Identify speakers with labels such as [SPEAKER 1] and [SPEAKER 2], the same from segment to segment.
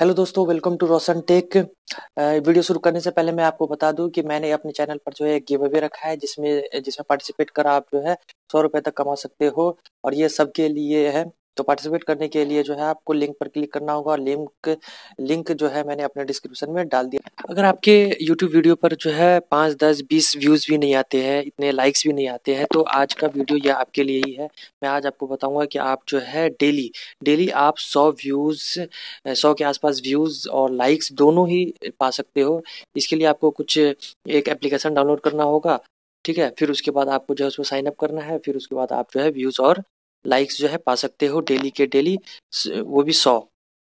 [SPEAKER 1] hello दोस्तों welcome to Roshan tech video शुरू करने से पहले मैं आपको बता दूं कि मैंने अपने चैनल पर जो है गिव अवे रखा है जिसमें जिसमें पार्टिसिपेट कर आप जो है सौ रुपए तक कमा सकते हो और ये सबके लिए है तो पार्टिसिपेट करने के लिए जो है आपको लिंक पर क्लिक करना होगा और लिंक लिंक जो है मैंने अपने डिस्क्रिप्शन में डाल दिया अगर आपके यूट्यूब वीडियो पर जो है पाँच दस बीस व्यूज़ भी नहीं आते हैं इतने लाइक्स भी नहीं आते हैं तो आज का वीडियो यह आपके लिए ही है मैं आज आपको बताऊँगा कि आप जो है डेली डेली आप सौ व्यूज़ सौ के आसपास व्यूज़ और लाइक्स दोनों ही पा सकते हो इसके लिए आपको कुछ एक एप्लीकेशन डाउनलोड करना होगा ठीक है फिर उसके बाद आपको जो है उसमें साइनअप करना है फिर उसके बाद आप जो है व्यूज़ और लाइक्स जो है पा सकते हो डेली के डेली वो भी सौ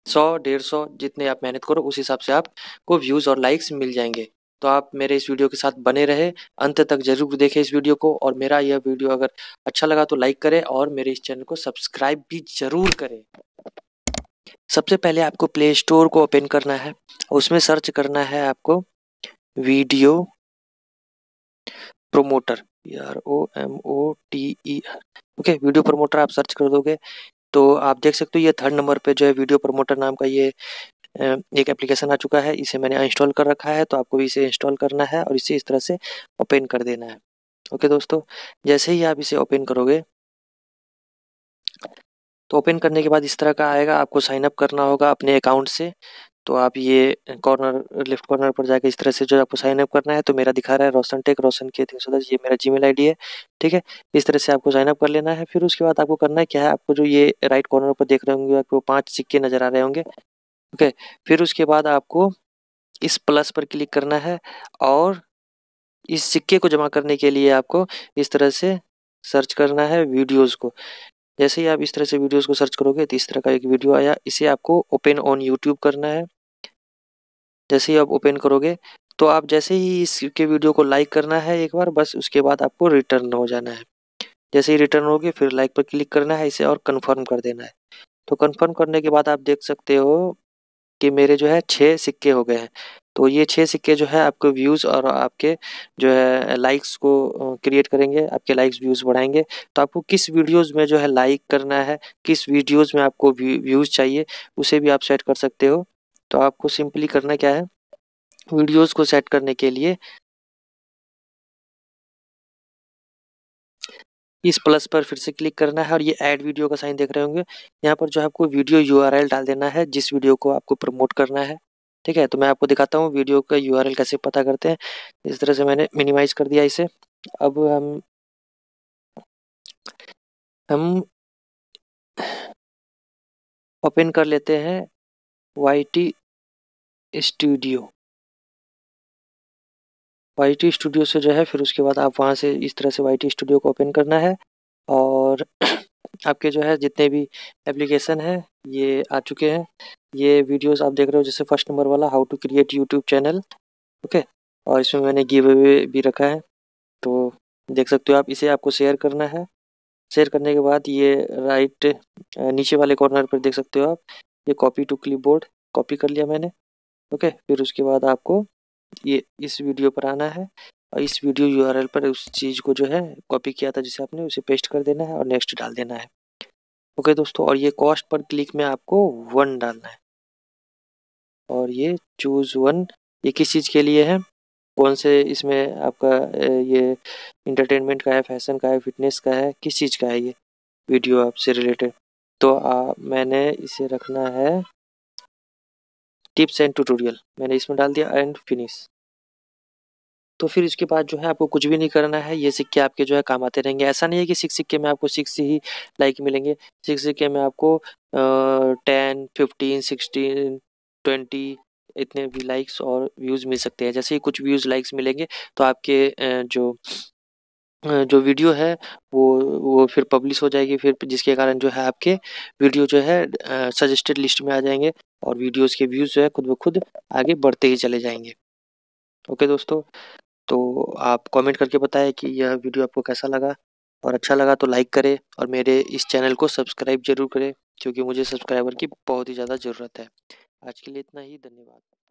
[SPEAKER 1] सौ डेढ़ सौ जितने आप मेहनत करो उस हिसाब से आपको व्यूज़ और लाइक्स मिल जाएंगे तो आप मेरे इस वीडियो के साथ बने रहे अंत तक जरूर देखें इस वीडियो को और मेरा यह वीडियो अगर अच्छा लगा तो लाइक करें और मेरे इस चैनल को सब्सक्राइब भी जरूर करें सबसे पहले आपको प्ले स्टोर को ओपन करना है उसमें सर्च करना है आपको video promoter R O M O T E okay video promoter आप सर्च कर दोगे तो आप देख सकते हो ये थर्ड नंबर पे जो है वीडियो प्रमोटर नाम का ये एक एप्लीकेशन आ चुका है इसे मैंने इंस्टॉल कर रखा है तो आपको भी इसे इंस्टॉल करना है और इसे इस तरह से ओपन कर देना है ओके दोस्तों जैसे ही आप इसे ओपन करोगे तो ओपन करने के बाद इस तरह का आएगा आपको साइन अप करना होगा अपने अकाउंट से तो आप ये कॉर्नर लेफ्ट कॉर्नर पर जाकर इस तरह से जो आपको साइनअप करना है तो मेरा दिखा रहा है रोशन टेक रोशन के तीन सौ दस ये मेरा जीमेल आईडी है ठीक है इस तरह से आपको साइनअप कर लेना है फिर उसके बाद आपको करना है क्या है आपको जो ये राइट कॉर्नर पर देख रहे होंगे आपको पाँच सिक्के नजर आ रहे होंगे ओके फिर उसके बाद आपको इस प्लस पर क्लिक करना है और इस सिक्के को जमा करने के लिए आपको इस तरह से सर्च करना है वीडियोस को जैसे ही आप इस तरह से वीडियोस को सर्च करोगे तो इस तरह का एक वीडियो आया इसे आपको ओपन ऑन यूट्यूब करना है जैसे ही आप ओपन करोगे तो आप जैसे ही इसके वीडियो को लाइक करना है एक बार बस उसके बाद आपको रिटर्न हो जाना है जैसे ही रिटर्न होगी फिर लाइक पर क्लिक करना है इसे और कन्फर्म कर देना है तो कन्फर्म करने के बाद आप देख सकते हो कि मेरे जो है छः सिक्के हो गए हैं तो ये छः सिक्के जो है आपके व्यूज़ और आपके जो है लाइक्स को क्रिएट करेंगे आपके लाइक्स व्यूज़ बढ़ाएंगे तो आपको किस वीडियोस में जो है लाइक करना है किस वीडियोस में आपको व्यूज़ चाहिए उसे भी आप सेट कर सकते हो तो आपको सिंपली करना क्या है वीडियोस को सेट करने के लिए इस प्लस पर फिर से क्लिक करना है और ये ऐड वीडियो का साइन देख रहे होंगे यहाँ पर जो है आपको वीडियो यूआरएल डाल देना है जिस वीडियो को आपको प्रमोट करना है ठीक है तो मैं आपको दिखाता हूँ वीडियो का यूआरएल कैसे पता करते हैं इस तरह से मैंने मिनिमाइज कर दिया इसे अब हम हम ओपन कर लेते हैं Y T studio Y T studio से जो है फिर उसके बाद आप वहाँ से इस तरह से वाई टी स्टूडियो को ओपन करना है और आपके जो है जितने भी एप्लीकेशन हैं ये आ चुके हैं ये वीडियोस आप देख रहे हो जैसे फर्स्ट नंबर वाला how to create YouTube channel okay और इसमें मैंने गिव अवे भी रखा है तो देख सकते हो आप इसे आपको शेयर करना है शेयर करने के बाद ये राइट नीचे वाले कॉर्नर पर देख सकते हो आप ये कॉपी टू क्लिप कॉपी कर लिया मैंने ओके फिर उसके बाद आपको ये इस वीडियो पर आना है और इस वीडियो यूआरएल पर उस चीज़ को जो है कॉपी किया था जिसे आपने उसे पेस्ट कर देना है और नेक्स्ट डाल देना है ओके दोस्तों और ये कॉस्ट पर क्लिक में आपको वन डालना है और ये चूज वन ये किस चीज़ के लिए है कौन से इसमें आपका ये इंटरटेनमेंट का है फैशन का है फिटनेस का है किस चीज़ का है ये वीडियो आपसे रिलेटेड तो आ, मैंने इसे रखना है टिप्स एंड ट्यूटोरियल मैंने इसमें डाल दिया एंड फिनिश तो फिर इसके बाद जो है आपको कुछ भी नहीं करना है ये सिक्के आपके जो है काम आते रहेंगे ऐसा नहीं है कि सिक्स सिक्के में आपको सिक्स ही लाइक मिलेंगे सिक्स सिक्के में आपको टेन फिफ्टीन सिक्सटीन ट्वेंटी इतने भी लाइक्स और व्यूज़ मिल सकते हैं जैसे ही कुछ व्यूज़ लाइक्स मिलेंगे तो आपके जो जो वीडियो है वो वो फिर पब्लिश हो जाएगी फिर जिसके कारण जो है आपके वीडियो जो है सजेस्टेड लिस्ट में आ जाएंगे और वीडियोस के व्यूज़ जो है खुद ब खुद आगे बढ़ते ही चले जाएंगे ओके दोस्तों तो आप कमेंट करके बताएं कि यह वीडियो आपको कैसा लगा और अच्छा लगा तो लाइक करें और मेरे इस चैनल को सब्सक्राइब जरूर करें क्योंकि मुझे सब्सक्राइबर की बहुत ही ज़्यादा ज़रूरत है आज के लिए इतना ही धन्यवाद